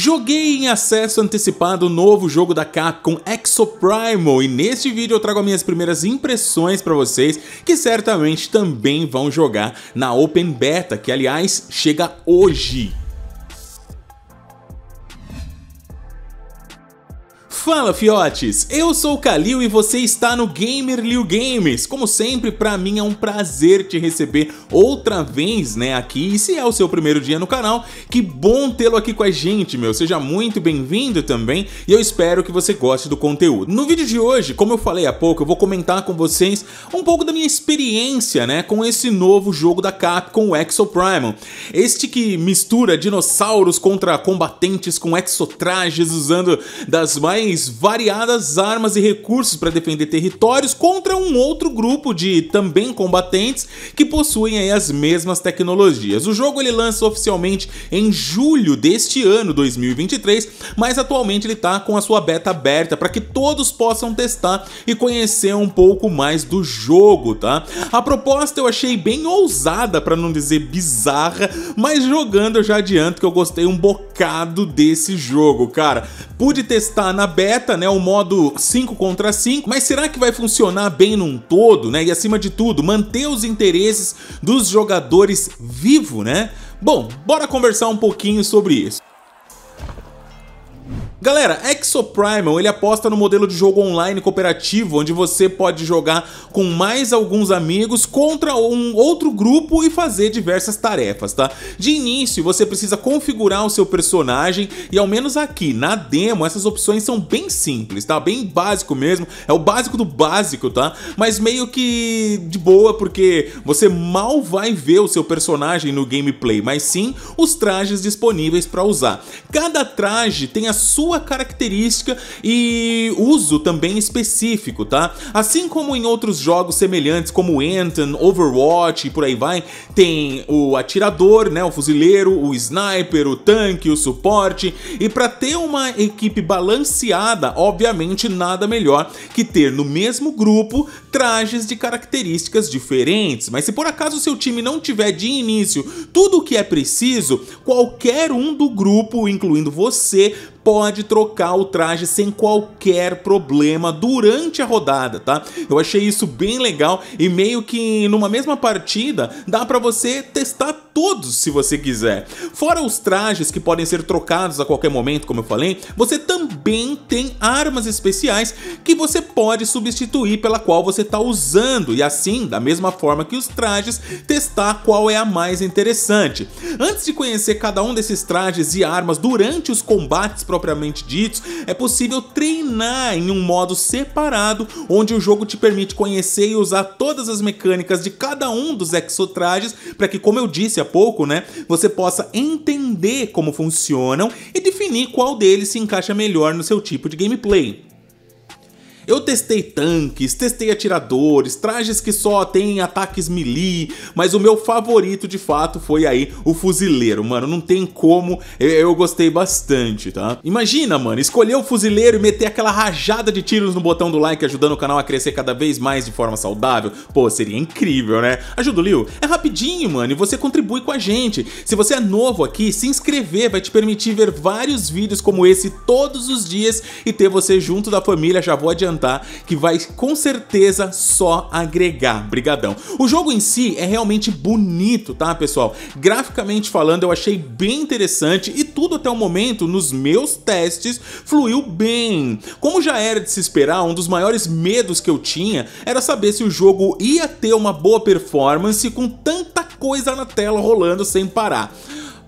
Joguei em acesso antecipado o novo jogo da Capcom Exoprimal e neste vídeo eu trago as minhas primeiras impressões para vocês que certamente também vão jogar na Open Beta, que aliás chega hoje. Fala fiotes, eu sou o Kalil e você está no Gamer Liu Games. Como sempre, para mim é um prazer te receber outra vez, né, aqui. E se é o seu primeiro dia no canal, que bom tê-lo aqui com a gente, meu. Seja muito bem-vindo também e eu espero que você goste do conteúdo. No vídeo de hoje, como eu falei há pouco, eu vou comentar com vocês um pouco da minha experiência, né, com esse novo jogo da Capcom, o Exo Primal. Este que mistura dinossauros contra combatentes com exotrajes usando das mais variadas armas e recursos para defender territórios contra um outro grupo de também combatentes que possuem aí as mesmas tecnologias. O jogo ele lança oficialmente em julho deste ano, 2023, mas atualmente ele está com a sua beta aberta para que todos possam testar e conhecer um pouco mais do jogo, tá? A proposta eu achei bem ousada, para não dizer bizarra, mas jogando eu já adianto que eu gostei um bocado desse jogo, cara. Pude testar na beta beta, né, o modo 5 contra 5, mas será que vai funcionar bem num todo, né? E acima de tudo, manter os interesses dos jogadores vivo, né? Bom, bora conversar um pouquinho sobre isso. Galera, Exoprimal ele aposta no modelo de jogo online cooperativo, onde você pode jogar com mais alguns amigos contra um outro grupo e fazer diversas tarefas, tá? De início, você precisa configurar o seu personagem e ao menos aqui na demo essas opções são bem simples, tá? Bem básico mesmo, é o básico do básico, tá? Mas meio que de boa porque você mal vai ver o seu personagem no gameplay, mas sim os trajes disponíveis para usar. Cada traje tem a sua característica e uso também específico, tá? Assim como em outros jogos semelhantes como Anthem, Overwatch e por aí vai, tem o atirador, né, o fuzileiro, o sniper, o tanque, o suporte e para ter uma equipe balanceada, obviamente nada melhor que ter no mesmo grupo trajes de características diferentes. Mas se por acaso seu time não tiver de início tudo o que é preciso, qualquer um do grupo, incluindo você, pode trocar o traje sem qualquer problema durante a rodada, tá? Eu achei isso bem legal e meio que numa mesma partida dá para você testar todos se você quiser. Fora os trajes que podem ser trocados a qualquer momento, como eu falei, você também tem armas especiais que você pode substituir pela qual você está usando e assim, da mesma forma que os trajes, testar qual é a mais interessante. Antes de conhecer cada um desses trajes e armas durante os combates propriamente ditos, é possível treinar em um modo separado, onde o jogo te permite conhecer e usar todas as mecânicas de cada um dos exotrajes para que, como eu disse, pouco, né, você possa entender como funcionam e definir qual deles se encaixa melhor no seu tipo de gameplay. Eu testei tanques, testei atiradores, trajes que só tem ataques melee, mas o meu favorito de fato foi aí o fuzileiro, mano, não tem como, eu, eu gostei bastante, tá? Imagina, mano, escolher o fuzileiro e meter aquela rajada de tiros no botão do like, ajudando o canal a crescer cada vez mais de forma saudável, pô, seria incrível, né? Ajuda o Liu? É rapidinho, mano, e você contribui com a gente. Se você é novo aqui, se inscrever vai te permitir ver vários vídeos como esse todos os dias e ter você junto da família, já vou adiantar que vai com certeza só agregar. Brigadão. O jogo em si é realmente bonito, tá, pessoal? Graficamente falando, eu achei bem interessante e tudo até o momento nos meus testes fluiu bem. Como já era de se esperar, um dos maiores medos que eu tinha era saber se o jogo ia ter uma boa performance com tanta coisa na tela rolando sem parar.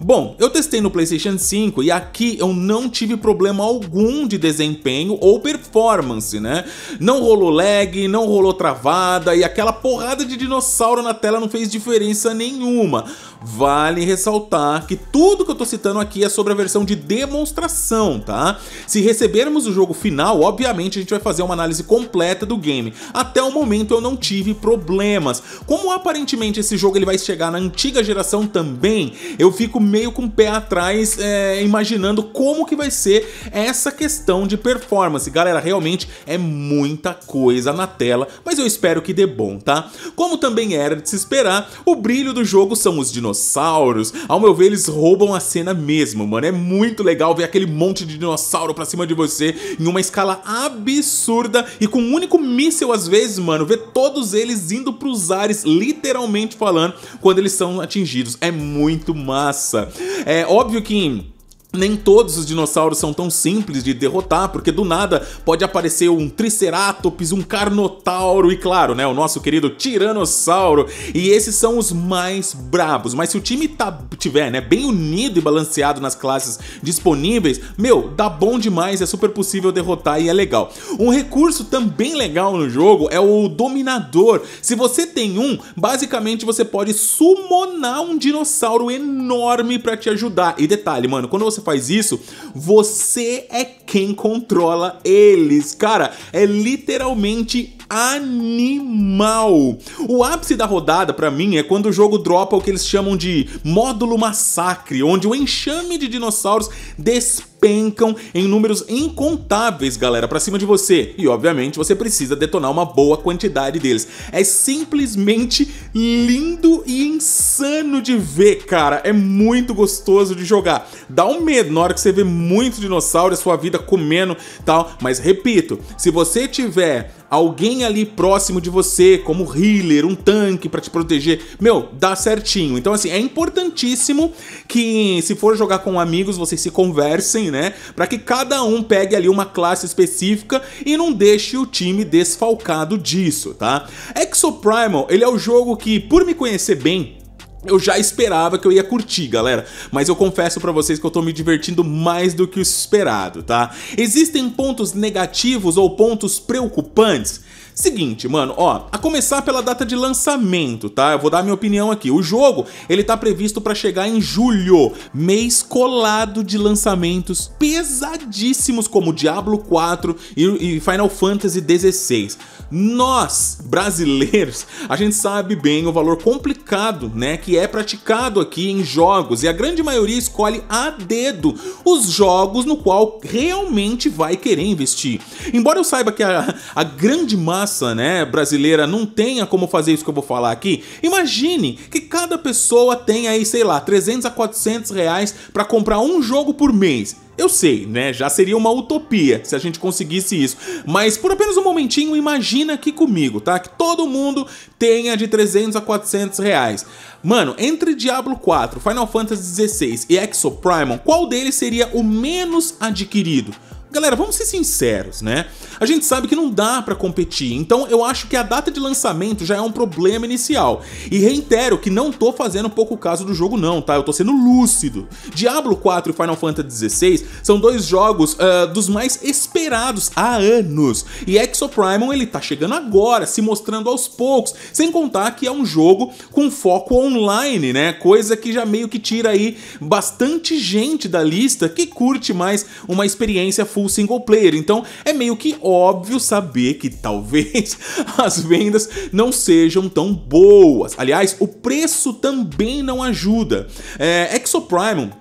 Bom, eu testei no PlayStation 5 e aqui eu não tive problema algum de desempenho ou performance, né? Não rolou lag, não rolou travada e aquela porrada de dinossauro na tela não fez diferença nenhuma. Vale ressaltar que tudo que eu tô citando aqui é sobre a versão de demonstração, tá? Se recebermos o jogo final, obviamente a gente vai fazer uma análise completa do game. Até o momento eu não tive problemas. Como aparentemente esse jogo ele vai chegar na antiga geração também, eu fico meio com o pé atrás, é, imaginando como que vai ser essa questão de performance. Galera, realmente é muita coisa na tela, mas eu espero que dê bom, tá? Como também era de se esperar, o brilho do jogo são os dinossauros. Ao meu ver, eles roubam a cena mesmo, mano. É muito legal ver aquele monte de dinossauro pra cima de você em uma escala absurda e com um único míssel às vezes, mano, ver todos eles indo pros ares, literalmente falando, quando eles são atingidos. É muito massa. É óbvio que nem todos os dinossauros são tão simples de derrotar, porque do nada pode aparecer um Triceratops, um Carnotauro e, claro, né, o nosso querido Tiranossauro. E esses são os mais brabos. Mas se o time tá, tiver né, bem unido e balanceado nas classes disponíveis, meu, dá bom demais, é super possível derrotar e é legal. Um recurso também legal no jogo é o Dominador. Se você tem um, basicamente você pode summonar um dinossauro enorme para te ajudar. E detalhe, mano, quando você você faz isso, você é quem controla eles. Cara, é literalmente animal. O ápice da rodada, para mim, é quando o jogo dropa o que eles chamam de módulo massacre, onde o enxame de dinossauros despencam em números incontáveis, galera, para cima de você. E, obviamente, você precisa detonar uma boa quantidade deles. É simplesmente lindo e insano de ver, cara. É muito gostoso de jogar. Dá um medo na hora que você vê muito dinossauro, a sua vida comendo tal. Mas, repito, se você tiver alguém ali próximo de você, como healer, um tanque para te proteger, meu, dá certinho. Então, assim, é importantíssimo que se for jogar com amigos, vocês se conversem, né? Para que cada um pegue ali uma classe específica e não deixe o time desfalcado disso, tá? Exoprimal, ele é o jogo que, por me conhecer bem, eu já esperava que eu ia curtir, galera, mas eu confesso para vocês que eu tô me divertindo mais do que o esperado, tá? Existem pontos negativos ou pontos preocupantes? Seguinte, mano, ó, a começar pela data de lançamento, tá? Eu vou dar minha opinião aqui. O jogo, ele tá previsto para chegar em julho, mês colado de lançamentos pesadíssimos como Diablo 4 e, e Final Fantasy 16. Nós, brasileiros, a gente sabe bem o valor complicado, né, que é praticado aqui em jogos, e a grande maioria escolhe a dedo os jogos no qual realmente vai querer investir. Embora eu saiba que a, a grande maioria massa, né, brasileira não tenha como fazer isso que eu vou falar aqui, imagine que cada pessoa tenha aí, sei lá, 300 a 400 reais para comprar um jogo por mês. Eu sei, né? Já seria uma utopia se a gente conseguisse isso. Mas por apenas um momentinho, imagina aqui comigo, tá? Que todo mundo tenha de 300 a 400 reais. Mano, entre Diablo 4, Final Fantasy 16 e Exo Primal, qual deles seria o menos adquirido? Galera, vamos ser sinceros, né? A gente sabe que não dá para competir, então eu acho que a data de lançamento já é um problema inicial. E reitero que não tô fazendo pouco caso do jogo não, tá? Eu tô sendo lúcido. Diablo 4 e Final Fantasy XVI são dois jogos uh, dos mais esperados há anos. E Exoprimal ele tá chegando agora, se mostrando aos poucos, sem contar que é um jogo com foco online, né? Coisa que já meio que tira aí bastante gente da lista que curte mais uma experiência full full single player. Então é meio que óbvio saber que talvez as vendas não sejam tão boas. Aliás, o preço também não ajuda. É, Exoprime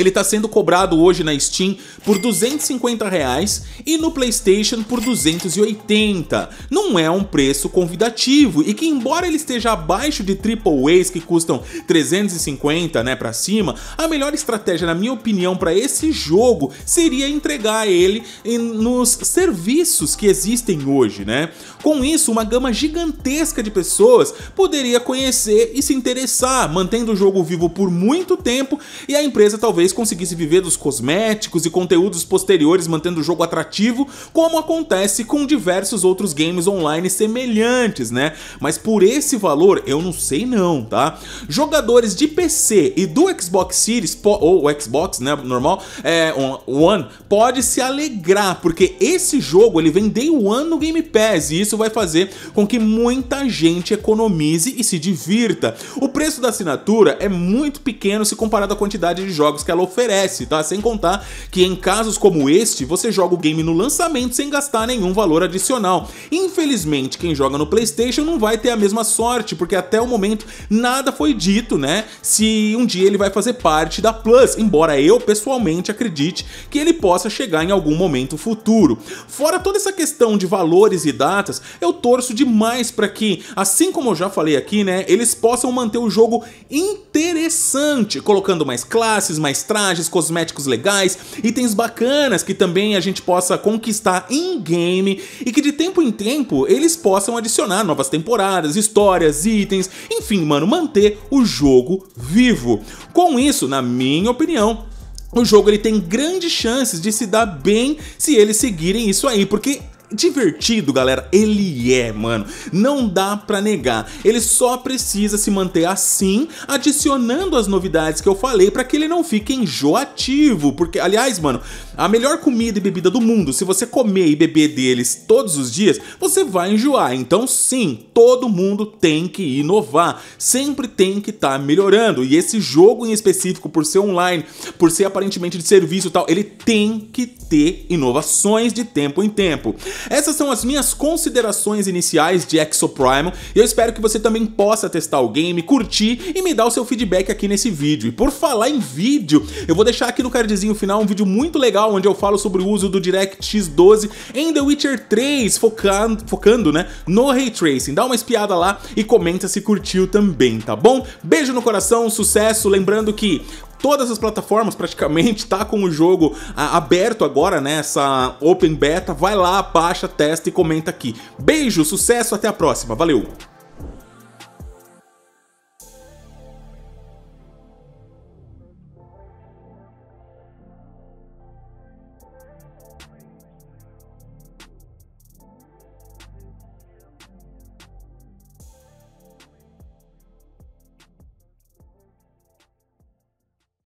ele está sendo cobrado hoje na Steam por 250 reais e no PlayStation por 280. Não é um preço convidativo e que embora ele esteja abaixo de AAAs que custam 350, né, para cima, a melhor estratégia, na minha opinião, para esse jogo seria entregar ele nos serviços que existem hoje, né? Com isso, uma gama gigantesca de pessoas poderia conhecer e se interessar, mantendo o jogo vivo por muito tempo e a empresa talvez talvez conseguisse viver dos cosméticos e conteúdos posteriores mantendo o jogo atrativo, como acontece com diversos outros games online semelhantes, né? Mas por esse valor, eu não sei não, tá? Jogadores de PC e do Xbox Series, ou Xbox, né, normal, é, One, pode se alegrar, porque esse jogo, ele vem day one no Game Pass, e isso vai fazer com que muita gente economize e se divirta. O preço da assinatura é muito pequeno se comparado à quantidade de jogos que ela ela oferece, tá? Sem contar que em casos como este, você joga o game no lançamento sem gastar nenhum valor adicional. Infelizmente, quem joga no PlayStation não vai ter a mesma sorte, porque até o momento nada foi dito, né? Se um dia ele vai fazer parte da Plus, embora eu pessoalmente acredite que ele possa chegar em algum momento futuro. Fora toda essa questão de valores e datas, eu torço demais para que, assim como eu já falei aqui, né, eles possam manter o jogo interessante, colocando mais classes, mais mais trajes, cosméticos legais, itens bacanas que também a gente possa conquistar em game e que de tempo em tempo eles possam adicionar novas temporadas, histórias, itens, enfim, mano, manter o jogo vivo. Com isso, na minha opinião, o jogo ele tem grandes chances de se dar bem se eles seguirem isso aí, porque divertido, galera. Ele é, mano. Não dá pra negar. Ele só precisa se manter assim, adicionando as novidades que eu falei para que ele não fique enjoativo. Porque, aliás, mano, a melhor comida e bebida do mundo, se você comer e beber deles todos os dias, você vai enjoar. Então, sim, todo mundo tem que inovar. Sempre tem que estar tá melhorando. E esse jogo em específico, por ser online, por ser aparentemente de serviço e tal, ele tem que ter inovações de tempo em tempo. Essas são as minhas considerações iniciais de Exoprimal e eu espero que você também possa testar o game, curtir e me dar o seu feedback aqui nesse vídeo. E por falar em vídeo, eu vou deixar aqui no cardzinho final um vídeo muito legal onde eu falo sobre o uso do DirectX 12 em The Witcher 3, focando, focando né, no Ray Tracing. Dá uma espiada lá e comenta se curtiu também, tá bom? Beijo no coração, sucesso, lembrando que Todas as plataformas praticamente tá com o jogo ah, aberto agora, né? Essa Open Beta. Vai lá, baixa, testa e comenta aqui. Beijo, sucesso, até a próxima. Valeu!